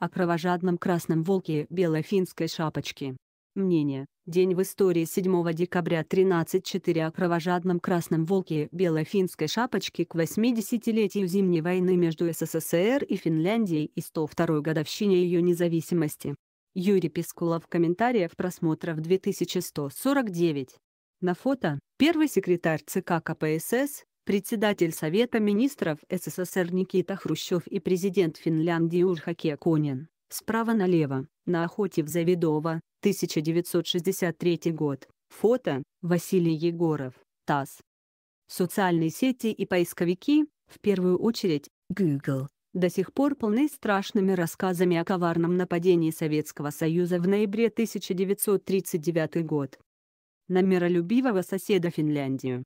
о кровожадном красном волке белой финской шапочки. Мнение. День в истории 7 декабря 13.4 о кровожадном красном волке белой финской шапочки к 80-летию Зимней войны между СССР и Финляндией и 102-й годовщине ее независимости. Юрий Пескулов комментариев просмотров 2149. На фото – первый секретарь ЦК КПСС, председатель Совета министров СССР Никита Хрущев и президент Финляндии Урхаке Конин. Справа налево, на охоте в Завидово, 1963 год. Фото, Василий Егоров, ТАСС. Социальные сети и поисковики, в первую очередь, Google, до сих пор полны страшными рассказами о коварном нападении Советского Союза в ноябре 1939 год. На миролюбивого соседа Финляндию,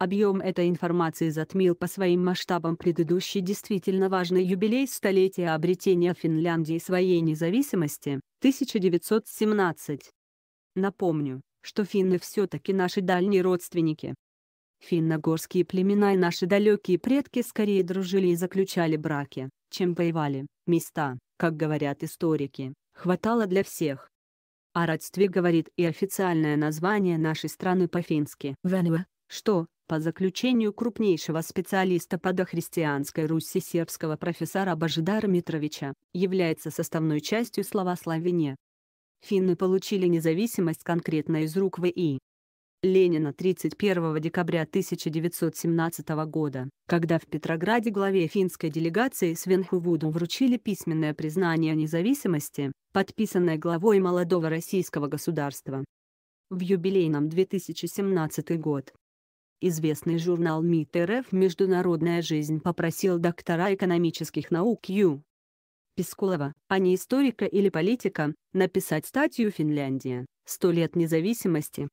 Объем этой информации затмил по своим масштабам предыдущий действительно важный юбилей столетия обретения Финляндии своей независимости, 1917. Напомню, что финны все-таки наши дальние родственники. Финногорские племена и наши далекие предки скорее дружили и заключали браки, чем воевали, места, как говорят историки, хватало для всех. О родстве говорит и официальное название нашей страны по-фински «Венва», что, по заключению крупнейшего специалиста по дохристианской Руси сербского профессора Божидара Митровича, является составной частью слова Славине. Финны получили независимость конкретно из рук В.И. Ленина 31 декабря 1917 года, когда в Петрограде главе финской делегации Свенхувуду вручили письменное признание независимости, подписанное главой молодого российского государства. В юбилейном 2017 год Известный журнал МИД РФ «Международная жизнь» попросил доктора экономических наук Ю. Пискулова, а не историка или политика, написать статью «Финляндия. Сто лет независимости».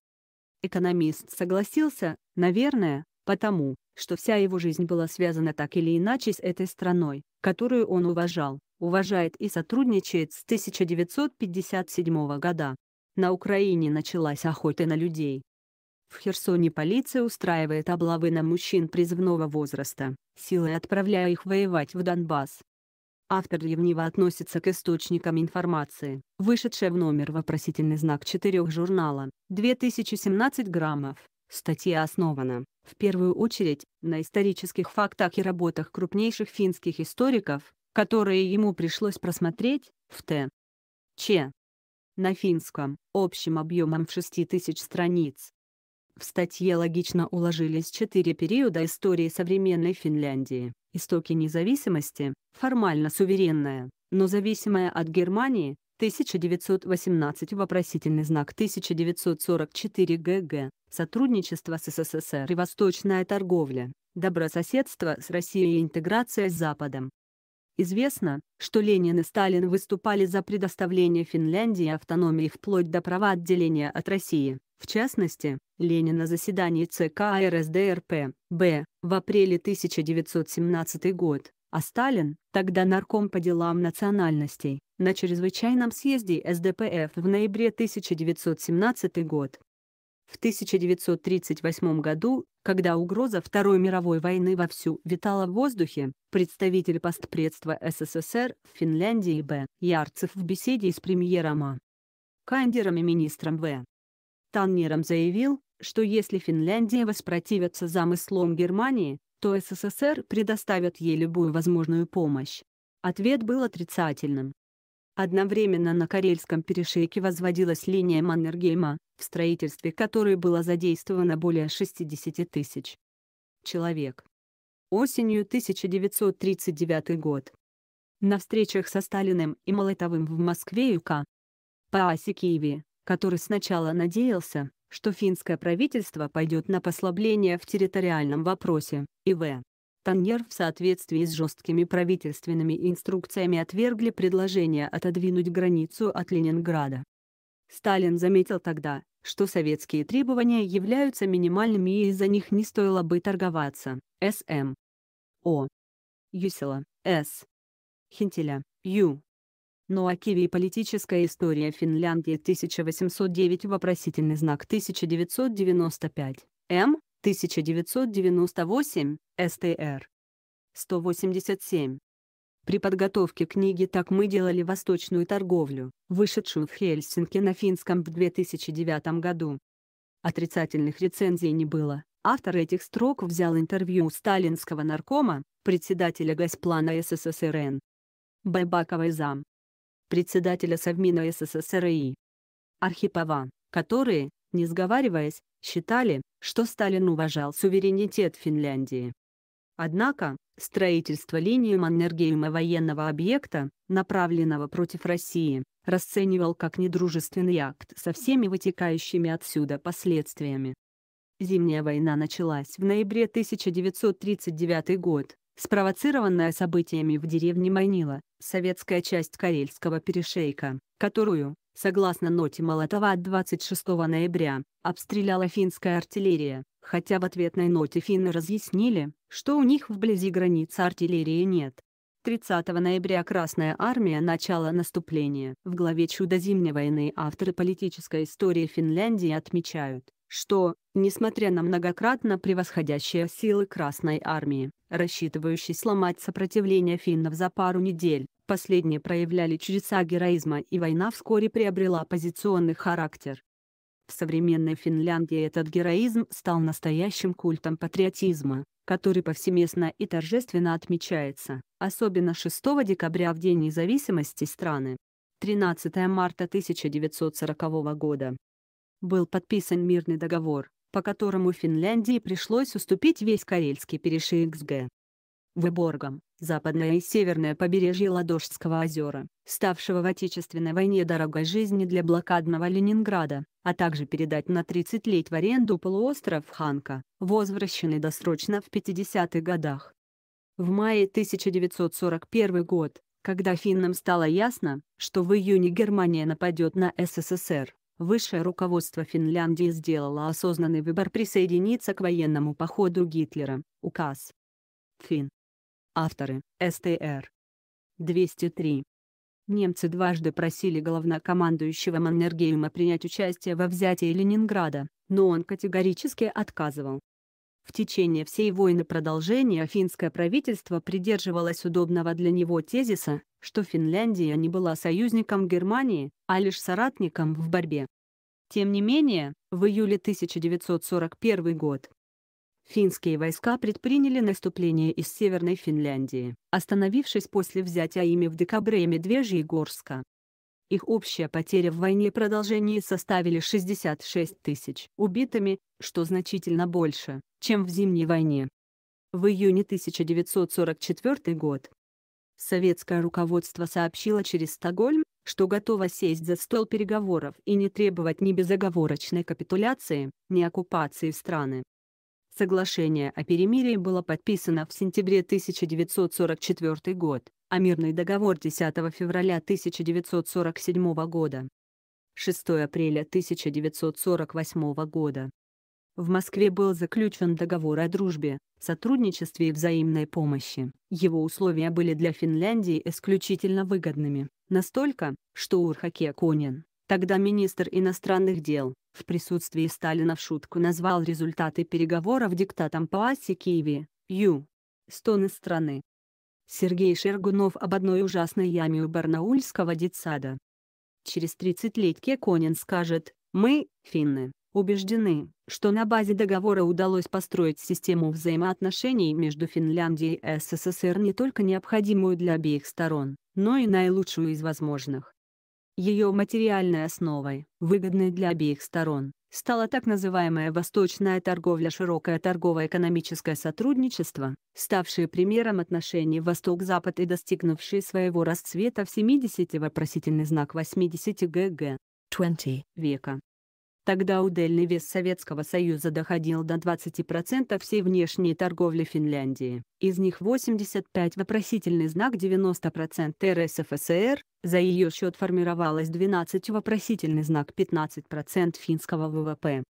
Экономист согласился, наверное, потому, что вся его жизнь была связана так или иначе с этой страной, которую он уважал, уважает и сотрудничает с 1957 года. На Украине началась охота на людей, в Херсоне полиция устраивает облавы на мужчин призывного возраста, силой отправляя их воевать в Донбасс. Автор ревниво относится к источникам информации, вышедшая в номер вопросительный знак четырех журнала, 2017 граммов. Статья основана, в первую очередь, на исторических фактах и работах крупнейших финских историков, которые ему пришлось просмотреть, в Т. Ч. На финском, общим объемом в 6000 страниц, в статье логично уложились четыре периода истории современной Финляндии. Истоки независимости, формально суверенная, но зависимая от Германии, 1918 вопросительный знак 1944 ГГ, сотрудничество с СССР и восточная торговля, добрососедство с Россией и интеграция с Западом. Известно, что Ленин и Сталин выступали за предоставление Финляндии автономии вплоть до права отделения от России. В частности, Ленин на заседании ЦК РСДРП, Б, в апреле 1917 год, а Сталин, тогда нарком по делам национальностей, на чрезвычайном съезде СДПФ в ноябре 1917 год. В 1938 году, когда угроза Второй мировой войны вовсю витала в воздухе, представитель постпредства СССР в Финляндии Б. Ярцев в беседе с премьером А. Кандером и министром В. Таннером заявил, что если Финляндия воспротивится замыслом Германии, то СССР предоставит ей любую возможную помощь. Ответ был отрицательным. Одновременно на Карельском перешейке возводилась линия Маннергейма, в строительстве которой было задействовано более 60 тысяч человек. Осенью 1939 год. На встречах со Сталиным и Молотовым в Москве и К. По Киеве который сначала надеялся, что финское правительство пойдет на послабление в территориальном вопросе, И в Таннер в соответствии с жесткими правительственными инструкциями отвергли предложение отодвинуть границу от Ленинграда. Сталин заметил тогда, что советские требования являются минимальными и из-за них не стоило бы торговаться. С.М. О. Юсила, С. Хентеля, Ю. Ну а Киви и политическая история Финляндии 1809 вопросительный знак 1995, М, 1998, СТР. 187. При подготовке книги «Так мы делали восточную торговлю», вышедшую в Хельсинки на финском в 2009 году. Отрицательных рецензий не было. Автор этих строк взял интервью у сталинского наркома, председателя Госплана СССРН. Байбаковой зам председателя Совмина СССР и Архипова, которые, не сговариваясь, считали, что Сталин уважал суверенитет Финляндии. Однако, строительство линии Маннергейма военного объекта, направленного против России, расценивал как недружественный акт со всеми вытекающими отсюда последствиями. Зимняя война началась в ноябре 1939 год, спровоцированная событиями в деревне Майнила, советская часть Карельского перешейка, которую, согласно ноте Молотова от 26 ноября, обстреляла финская артиллерия, хотя в ответной ноте финны разъяснили, что у них вблизи границы артиллерии нет. 30 ноября Красная Армия начала наступление. В главе «Чудо зимней войны» авторы политической истории Финляндии отмечают, что, несмотря на многократно превосходящие силы Красной Армии, рассчитывающей сломать сопротивление финнов за пару недель, последние проявляли чудеса героизма и война вскоре приобрела позиционный характер. В современной Финляндии этот героизм стал настоящим культом патриотизма, который повсеместно и торжественно отмечается, особенно 6 декабря в День независимости страны. 13 марта 1940 года был подписан мирный договор, по которому Финляндии пришлось уступить весь Карельский перешейк с Г. Выборгом, западное и северное побережье Ладожского озера, ставшего в Отечественной войне дорогой жизни для блокадного Ленинграда, а также передать на 30 лет в аренду полуостров Ханка, возвращенный досрочно в 50-х годах. В мае 1941 год, когда финнам стало ясно, что в июне Германия нападет на СССР, Высшее руководство Финляндии сделало осознанный выбор присоединиться к военному походу Гитлера. Указ. Фин. Авторы. СТР. 203. Немцы дважды просили главнокомандующего Маннергейма принять участие во взятии Ленинграда, но он категорически отказывал. В течение всей войны продолжения финское правительство придерживалось удобного для него тезиса что Финляндия не была союзником Германии, а лишь соратником в борьбе. Тем не менее, в июле 1941 год финские войска предприняли наступление из Северной Финляндии, остановившись после взятия ими в декабре Медвежьегорска. Их общая потеря в войне продолжении составили 66 тысяч убитыми, что значительно больше, чем в Зимней войне. В июне 1944 год Советское руководство сообщило через Стокгольм, что готово сесть за стол переговоров и не требовать ни безоговорочной капитуляции, ни оккупации страны. Соглашение о перемирии было подписано в сентябре 1944 год, а мирный договор 10 февраля 1947 года. 6 апреля 1948 года. В Москве был заключен договор о дружбе, сотрудничестве и взаимной помощи. Его условия были для Финляндии исключительно выгодными, настолько, что Урхаке Конин, тогда министр иностранных дел, в присутствии Сталина в шутку назвал результаты переговоров диктатом по оси Киеве, Ю. Стоны страны. Сергей Шергунов об одной ужасной яме у барнаульского детсада. Через 30 лет Кеконин скажет «Мы, финны, убеждены, что на базе договора удалось построить систему взаимоотношений между Финляндией и СССР не только необходимую для обеих сторон, но и наилучшую из возможных. Ее материальной основой, выгодной для обеих сторон, стала так называемая восточная торговля широкое торгово-экономическое сотрудничество, ставшее примером отношений Восток-Запад и достигнувшее своего расцвета в 70 вопросительный знак 80 ГГ 20 века. Тогда удельный вес Советского Союза доходил до 20% всей внешней торговли Финляндии. Из них 85 вопросительный знак 90% РСФСР, за ее счет формировалось 12 вопросительный знак 15% финского ВВП.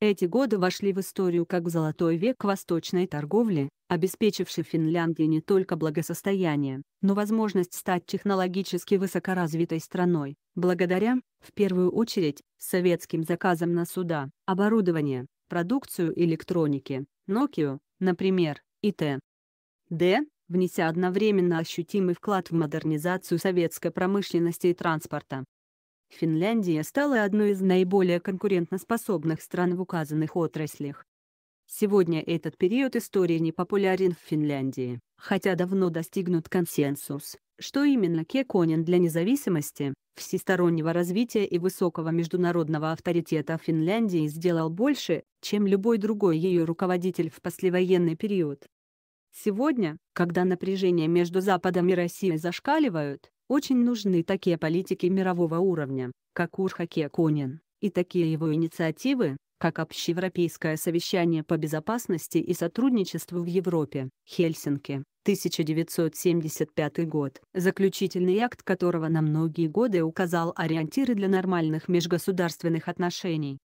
Эти годы вошли в историю как золотой век восточной торговли, обеспечивший Финляндии не только благосостояние, но возможность стать технологически высокоразвитой страной, благодаря, в первую очередь, советским заказам на суда, оборудование, продукцию электроники, Nokia, например, и т.д., внеся одновременно ощутимый вклад в модернизацию советской промышленности и транспорта. Финляндия стала одной из наиболее конкурентоспособных стран в указанных отраслях. Сегодня этот период истории не популярен в Финляндии, хотя давно достигнут консенсус, что именно Кеконин для независимости, всестороннего развития и высокого международного авторитета Финляндии сделал больше, чем любой другой ее руководитель в послевоенный период. Сегодня, когда напряжение между Западом и Россией зашкаливают, очень нужны такие политики мирового уровня, как Урхаке Конин, и такие его инициативы, как Общеевропейское совещание по безопасности и сотрудничеству в Европе, Хельсинки, 1975 год, заключительный акт которого на многие годы указал ориентиры для нормальных межгосударственных отношений.